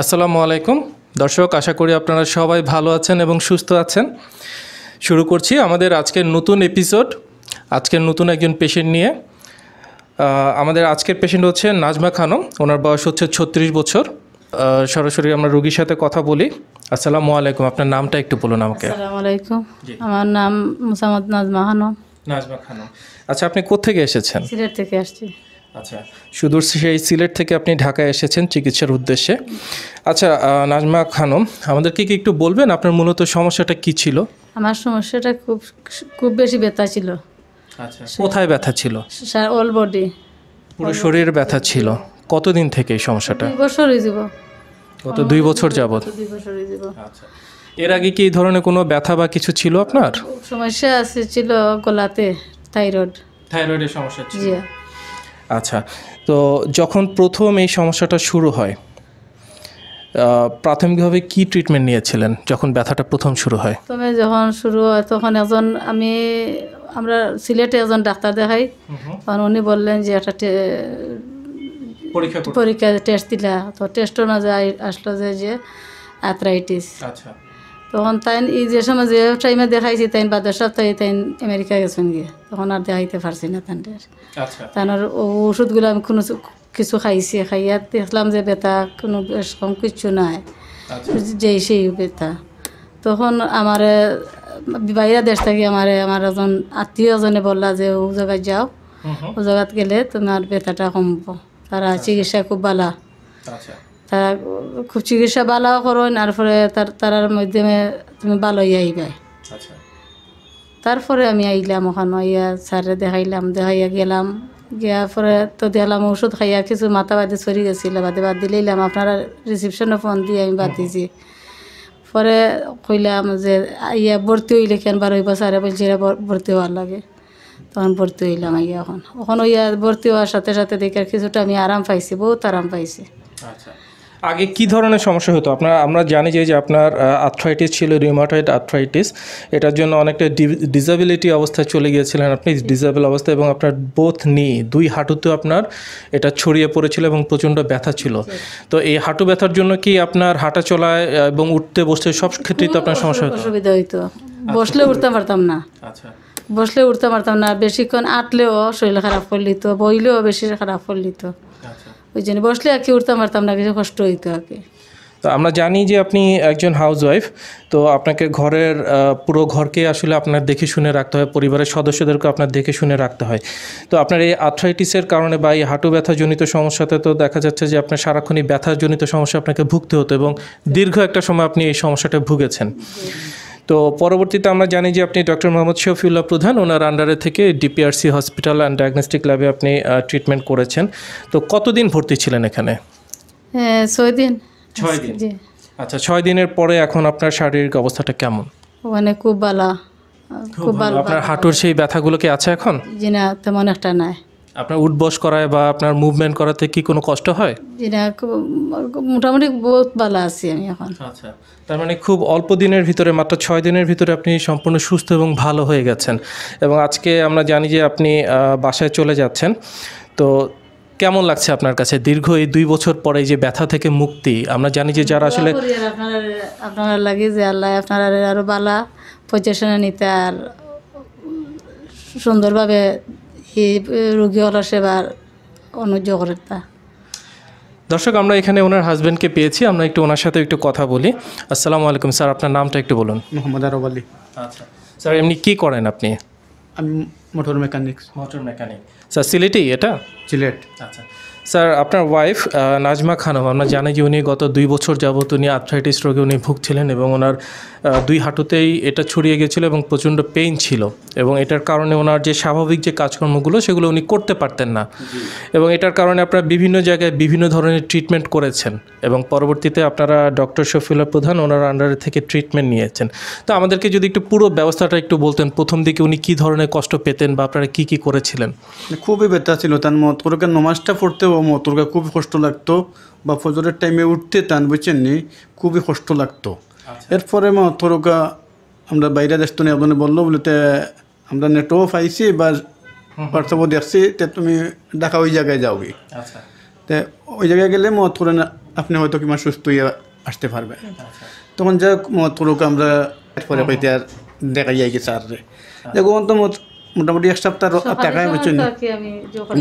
আসসালামু আলাইকুম দর্শক আশা করি আপনারা সবাই ভালো আছেন এবং সুস্থ আছেন শুরু করছি আমাদের আজকের নতুন এপিসোড আজকের নতুন একজন পেশেন্ট নিয়ে আমাদের আজকের পেশেন্ট হচ্ছে নাজমা খানম ওনার বয়স হচ্ছে ছত্রিশ বছর সরাসরি আমরা রুগীর সাথে কথা বলি আসসালামু আলাইকুম আপনার নামটা একটু বলুন আমাকে আমার নাম মুসামদ নাজমা খানম নাজমা খানম আচ্ছা আপনি কোথেকে এসেছেন সিলেট থেকে আসছি আচ্ছা সুদূর সেই সিলেট থেকে আপনি ঢাকায় এসেছেন চিকিৎসার উদ্দেশ্যে আচ্ছা নাজমা খানম আমাদেরকে কি একটু বলবেন আপনার মূলত সমস্যাটা কি ছিল আমার সমস্যাটা খুব খুব বেশি ব্যথা ছিল আচ্ছা কোথায় ব্যথা ছিল স্যার অল বডি পুরো শরীর ব্যথা ছিল কতদিন থেকে এই সমস্যাটা দুই বছর যাব গত দুই বছর যাবৎ দুই বছর যাব আচ্ছা এর আগে কি এই ধরনের কোনো ব্যথা বা কিছু ছিল আপনার সমস্যা আছে ছিল গলাতে থাইরয়েড থাইরয়েডের সমস্যা ছিল আচ্ছা তো যখন প্রথম এই সমস্যাটা শুরু হয় প্রাথমিকভাবে কি ট্রিটমেন্ট নিয়েছিলেন যখন ব্যথাটা প্রথম শুরু হয় তবে যখন শুরু হয় তখন একজন আমি আমরা সিলেটে একজন ডাক্তার দেখাই তখন উনি বললেন যে একটা পরীক্ষা পরীক্ষা টেস্ট দিলা তো টেস্টও না যায় আসলো যে আর্থ্রাইটিস আচ্ছা তখন তাই যে সময় যে টাইমে দেখাইছি তাই বাদের সপ্তাহে তাই আমেরিকা গেছেন গিয়ে তখন আর দেখাইতে পারছি না আচ্ছা। তাই আর ওষুধগুলো আমি কোনো কিছু খাইছি খাইয়া দেখলাম যে বেতা কোনো কম কিচ্ছু নাই আচ্ছা। যেই সেই বেতা তখন আমার বাইরা দেশ থেকে আমার আমার এজন আত্মীয়জনে বললা যে ও জায়গায় যাও ও জায়গাত গেলে তোমার বেতাটা কমব তারা আচ্ছা। চিকিৎসা খুব ভালো তা খুব চিকিৎসা ভালো করুন আর পরে তার তারার মাধ্যমে তুমি ভালো আইবে আচ্ছা। তারপরে আমি আইলাম ওখানে ইয়া স্যারে দেখাইলাম দেখাইয়া গেলাম গিয়া পরে তো দিলাম ওষুধ খাইয়া কিছু মাথা বাদে সরি গেছিল বাদে বাদ এলাম আপনারা রিসিপশনে ফোন দিয়ে আমি বাদ দিয়েছি পরে কইলাম যে ইয়া ভর্তি হইলে কেন বার হইব স্যারে বলছি ভর্তি হওয়ার লাগে তখন ভর্তি হইলাম ইয়া এখন ওখানে ইয়া ভর্তি হওয়ার সাথে সাথে দেখার কিছুটা আমি আরাম পাইছি বহুত আরাম পাইছি আচ্ছা আগে কি ধরনের সমস্যা হতো আপনার আমরা জানি যে আপনার আর্থ্রাইটিস ছিল রিউমাটয়েড আর্থ্রাইটিস এটার জন্য অনেকটা ডিসেবিলিটি অবস্থায় চলে গিয়েছিলেন আপনি ডিসেবল অবস্থা এবং আপনার বোথ নি দুই হাঁটুতে আপনার এটা ছড়িয়ে পড়েছিল এবং প্রচণ্ড ব্যথা ছিল তো এই হাঁটু ব্যথার জন্য কি আপনার হাঁটা চলায় এবং উঠতে বসতে সব ক্ষেত্রেই তো আপনার সমস্যা হতো অসুবিধা হইতো আচ্ছা। বসলে উঠতে পারতাম না আচ্ছা বসলে উঠতে পারতাম না বেশিক্ষণ আটলেও শরীর খারাপ করলিত বইলেও বেশি খারাপ করলিত তো আচ্ছা। ওই জন্য বসলে আর কি উঠতাম পারতাম না কিছু কষ্ট হইতো আর কি তো আমরা জানি যে আপনি একজন ওয়াইফ তো আপনাকে ঘরের পুরো ঘরকে আসলে আপনার দেখে শুনে রাখতে হয় পরিবারের সদস্যদেরকে আপনার দেখে শুনে রাখতে হয় তো আপনার এই আর্থ্রাইটিসের কারণে বা এই হাঁটু ব্যথাজনিত সমস্যাতে তো দেখা যাচ্ছে যে আপনার সারাক্ষণই ব্যথাজনিত সমস্যা আপনাকে ভুগতে হতো এবং দীর্ঘ একটা সময় আপনি এই সমস্যাটা ভুগেছেন তো পরবর্তীতে আমরা জানি যে আপনি ডক্টর মোহাম্মদ শফিউল্লাহ প্রধান ওনার আন্ডারে থেকে ডিপিআরসি হসপিটাল অ্যান্ড ডায়াগনস্টিক ল্যাবে আপনি ট্রিটমেন্ট করেছেন তো কতদিন ভর্তি ছিলেন এখানে হ্যাঁ, ছয় দিন ছয় আচ্ছা ছয় দিনের পরে এখন আপনার শারীরিক অবস্থাটা কেমন মানে খুব ভালো খুব ভালো আপনার হাঁটুর সেই ব্যথাগুলো কি আছে এখন জি না তেমন একটা নাই আপনার বস করায় বা আপনার মুভমেন্ট করাতে কি কোনো কষ্ট হয় এটা মোটামুটি বহুত ভালো আছি আমি এখন আচ্ছা তার মানে খুব অল্প দিনের ভিতরে মাত্র ছয় দিনের ভিতরে আপনি সম্পূর্ণ সুস্থ এবং ভালো হয়ে গেছেন এবং আজকে আমরা জানি যে আপনি বাসায় চলে যাচ্ছেন তো কেমন লাগছে আপনার কাছে দীর্ঘ এই দুই বছর পরে যে ব্যথা থেকে মুক্তি আমরা জানি যে যারা আসলে আপনার লাগে যে আল্লাহ আপনারা আরও বালা পজিশনে নিতে আর সুন্দরভাবে রোগীওয়ালা সেবার অনুযোগ দর্শক আমরা এখানে ওনার হাজব্যান্ডকে পেয়েছি আমরা একটু ওনার সাথে একটু কথা বলি আসসালামু আলাইকুম স্যার আপনার নামটা একটু বলুন মোহাম্মদ আরব আলী আচ্ছা স্যার এমনি কী করেন আপনি আমি motor mechanics motor mechanic sir সিলেটেই এটা সিলেট আচ্ছা স্যার আপনার ওয়াইফ নাজমা খানম আমরা জানি যে উনি গত দুই বছর যাবত উনি আর্থ্রাইটিস রোগে উনি ভুগছিলেন এবং ওনার দুই হাঁটুতেই এটা ছড়িয়ে গেছিলো এবং প্রচণ্ড পেইন ছিল এবং এটার কারণে ওনার যে স্বাভাবিক যে কাজকর্মগুলো সেগুলো উনি করতে পারতেন না এবং এটার কারণে আপনারা বিভিন্ন জায়গায় বিভিন্ন ধরনের ট্রিটমেন্ট করেছেন এবং পরবর্তীতে আপনারা ডক্টর শফিউল্লা প্রধান ওনার আন্ডারে থেকে ট্রিটমেন্ট নিয়েছেন তো আমাদেরকে যদি একটু পুরো ব্যবস্থাটা একটু বলতেন প্রথম দিকে উনি কী ধরনের কষ্ট পেতেন বা আপনারা কী কী করেছিলেন খুবই ব্যথা ছিল তার মত নমাজটা পড়তেও মতোরকে খুবই কষ্ট লাগতো বা ফজরের টাইমে উঠতে তান বুঝছেন নি খুবই কষ্ট লাগতো আচ্ছা। এরপরে মতরকা আমরা বাইরে দেশ তো আপনি বললো বলে আমরা নেটও পাইছি বা হোয়াটসঅ্যাপও দেখছি তে তুমি ঢাকা ওই জায়গায় যাওবি আচ্ছা। তে ওই জায়গায় গেলে মতরকা আপনি হয়তো কিমা সুস্থ হয়ে আসতে পারবে আচ্ছা। তখন যাক মতরকা আমরা এরপরে হয়তো আর দেখা যায় কি স্যার রে দেখুন তো মোটামুটি এক সপ্তাহ টাকায় বেচুন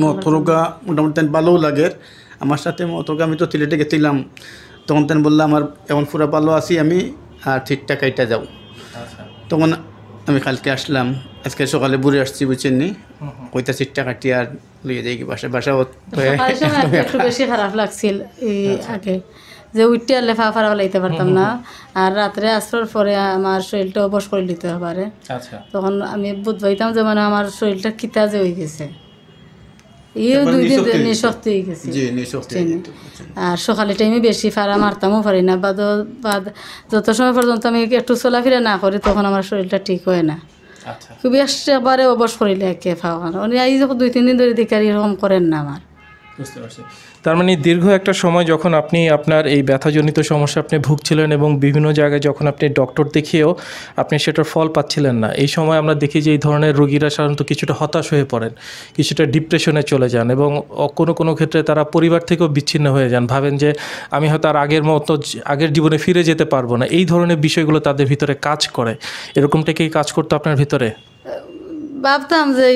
মথরগা মোটামুটি তেন ভালোও লাগে আমার সাথে মথরগা আমি তো তিলেটে গেছিলাম তখন তেন বললাম আমার এমন পুরা ভালো আছি আমি আর ঠিক টাকাইটা যাও আচ্ছা। তখন আমি কালকে আসলাম আজকে সকালে বুড়ে আসছি বুঝছেন নি কইতা চিটটা কাটি আর লিয়ে যাই কি বাসা বাসা বেশি খারাপ লাগছিল আচ্ছা। আগে যে উঠতে আলে ফা ফারা ফলাইতে পারতাম না আর রাত্রে আসর পরে আমার শরীরটা বস করে নিতে পারে আচ্ছা। তখন আমি বুধ পাইতাম যে মানে আমার শরীরটা কিতা যে হয়ে গেছে ইও দুই দিন নিঃশক্তি হয়ে গেছে আর সকালে টাইমে বেশি ফাড়া মারতামও পারি না বাদ বাদ যত সময় পর্যন্ত আমি একটু চলাফেরা না করি তখন আমার শরীরটা ঠিক হয় না আচ্ছা। খুবই পারে অবশ করিলে একে ফাওয়া উনি এই দুই তিন দিন ধরে দিকারি এরকম করেন না আমার বুঝতে পারছি তার মানে দীর্ঘ একটা সময় যখন আপনি আপনার এই ব্যথাজনিত সমস্যা আপনি ভুগছিলেন এবং বিভিন্ন জায়গায় যখন আপনি ডক্টর দেখিয়েও আপনি সেটার ফল পাচ্ছিলেন না এই সময় আমরা দেখি যে এই ধরনের রোগীরা সাধারণত কিছুটা হতাশ হয়ে পড়েন কিছুটা ডিপ্রেশনে চলে যান এবং কোনো কোনো ক্ষেত্রে তারা পরিবার থেকেও বিচ্ছিন্ন হয়ে যান ভাবেন যে আমি হয়তো আর আগের মতো আগের জীবনে ফিরে যেতে পারবো না এই ধরনের বিষয়গুলো তাদের ভিতরে কাজ করে এরকমটা কি কাজ করতো আপনার ভিতরে ভাবতাম যে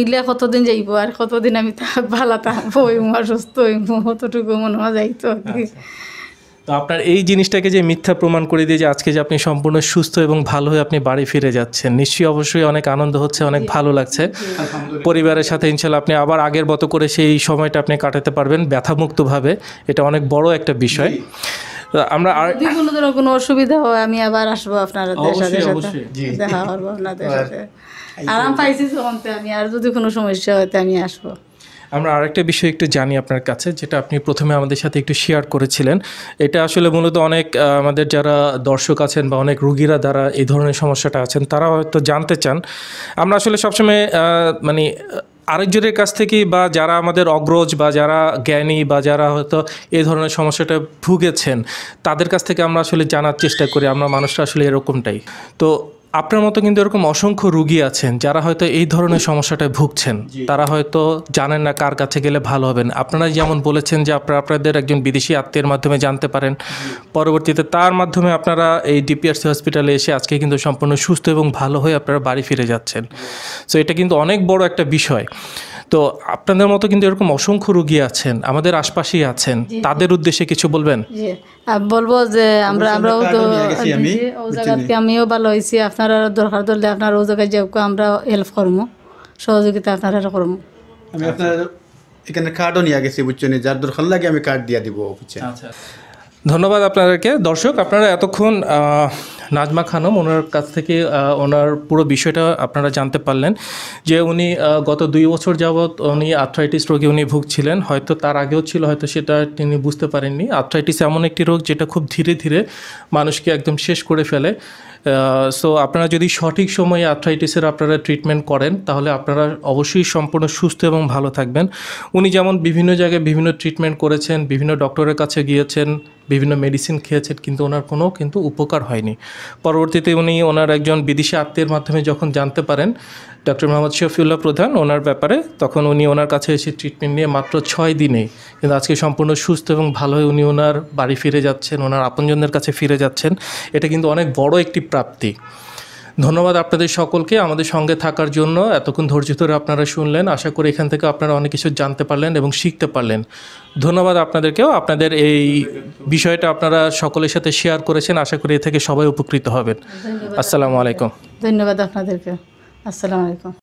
ইলে কতদিন যাইব আর কতদিন আমি ভালো থাকবো অসুস্থ হইমু অতটুকু মনে হয় যাইতো আচ্ছা। তো আপনার এই জিনিসটাকে যে মিথ্যা প্রমাণ করে দিয়ে যে আজকে যে আপনি সম্পূর্ণ সুস্থ এবং ভালো হয়ে আপনি বাড়ি ফিরে যাচ্ছেন নিশ্চয়ই অবশ্যই অনেক আনন্দ হচ্ছে অনেক ভালো লাগছে পরিবারের সাথে ইনশাল্লাহ আপনি আবার আগের মতো করে সেই সময়টা আপনি কাটাতে পারবেন ব্যথামুক্তভাবে এটা অনেক বড় একটা বিষয় তো আমরা আর যদি কোনো অসুবিধা হয় আমি আবার আসবো আপনার সাথে সাথে দেখা করবো আরাম পাইছি আমি আর যদি কোনো সমস্যা হয় আমি আসবো আমরা আরেকটা বিষয় একটু জানি আপনার কাছে যেটা আপনি প্রথমে আমাদের সাথে একটু শেয়ার করেছিলেন এটা আসলে মূলত অনেক আমাদের যারা দর্শক আছেন বা অনেক রুগীরা দ্বারা এই ধরনের সমস্যাটা আছেন তারা হয়তো জানতে চান আমরা আসলে সবসময় মানে আরেকজনের কাছ থেকে বা যারা আমাদের অগ্রজ বা যারা জ্ঞানী বা যারা হয়তো এ ধরনের সমস্যাটা ভুগেছেন তাদের কাছ থেকে আমরা আসলে জানার চেষ্টা করি আমরা মানুষরা আসলে এরকমটাই তো আপনার মতো কিন্তু এরকম অসংখ্য রুগী আছেন যারা হয়তো এই ধরনের সমস্যাটায় ভুগছেন তারা হয়তো জানেন না কার কাছে গেলে ভালো হবেন আপনারা যেমন বলেছেন যে আপনারা আপনাদের একজন বিদেশি আত্মীয়ের মাধ্যমে জানতে পারেন পরবর্তীতে তার মাধ্যমে আপনারা এই ডিপিআরসি হসপিটালে এসে আজকে কিন্তু সম্পূর্ণ সুস্থ এবং ভালো হয়ে আপনারা বাড়ি ফিরে যাচ্ছেন সো এটা কিন্তু অনেক বড় একটা বিষয় তো আপনাদের মতো কিন্তু এরকম অসংখ্য রুগী আছেন আমাদের আশপাশেই আছেন তাদের উদ্দেশ্যে কিছু বলবেন বলবো যে আমরা আমরাও তো ও জায়গাতে আমিও ভালো হয়েছি আপনারা দরকার ধরলে আপনার ও জায়গায় যাও আমরা হেল্প করবো সহযোগিতা আপনারা করবো আমি আপনার এখানে কার্ডও নিয়ে গেছি বুঝছেন যার দরকার লাগে আমি কার্ড দিয়ে দিব বুঝছেন আচ্ছা, আচ্ছা। ধন্যবাদ আপনাদেরকে দর্শক আপনারা এতক্ষণ নাজমা খানম ওনার কাছ থেকে ওনার পুরো বিষয়টা আপনারা জানতে পারলেন যে উনি গত দুই বছর যাবৎ উনি আর্থ্রাইটিস রোগে উনি ভুগছিলেন হয়তো তার আগেও ছিল হয়তো সেটা তিনি বুঝতে পারেননি আর্থ্রাইটিস এমন একটি রোগ যেটা খুব ধীরে ধীরে মানুষকে একদম শেষ করে ফেলে সো আপনারা যদি সঠিক সময়ে আর্থ্রাইটিসের আপনারা ট্রিটমেন্ট করেন তাহলে আপনারা অবশ্যই সম্পূর্ণ সুস্থ এবং ভালো থাকবেন উনি যেমন বিভিন্ন জায়গায় বিভিন্ন ট্রিটমেন্ট করেছেন বিভিন্ন ডক্টরের কাছে গিয়েছেন বিভিন্ন মেডিসিন খেয়েছেন কিন্তু ওনার কোনো কিন্তু উপকার হয়নি পরবর্তীতে উনি ওনার একজন বিদেশি আত্মীয়ের মাধ্যমে যখন জানতে পারেন ডক্টর মোহাম্মদ শফিউল্লাহ প্রধান ওনার ব্যাপারে তখন উনি ওনার কাছে এসে ট্রিটমেন্ট নিয়ে মাত্র ছয় দিনে কিন্তু আজকে সম্পূর্ণ সুস্থ এবং ভালো হয়ে উনি ওনার বাড়ি ফিরে যাচ্ছেন ওনার আপনজনদের কাছে ফিরে যাচ্ছেন এটা কিন্তু অনেক বড় একটি প্রাপ্তি ধন্যবাদ আপনাদের সকলকে আমাদের সঙ্গে থাকার জন্য এতক্ষণ ধৈর্য ধরে আপনারা শুনলেন আশা করি এখান থেকে আপনারা অনেক কিছু জানতে পারলেন এবং শিখতে পারলেন ধন্যবাদ আপনাদেরকেও আপনাদের এই বিষয়টা আপনারা সকলের সাথে শেয়ার করেছেন আশা করি এ থেকে সবাই উপকৃত হবেন আসসালামু আলাইকুম ধন্যবাদ আপনাদেরকে আসসালামু আলাইকুম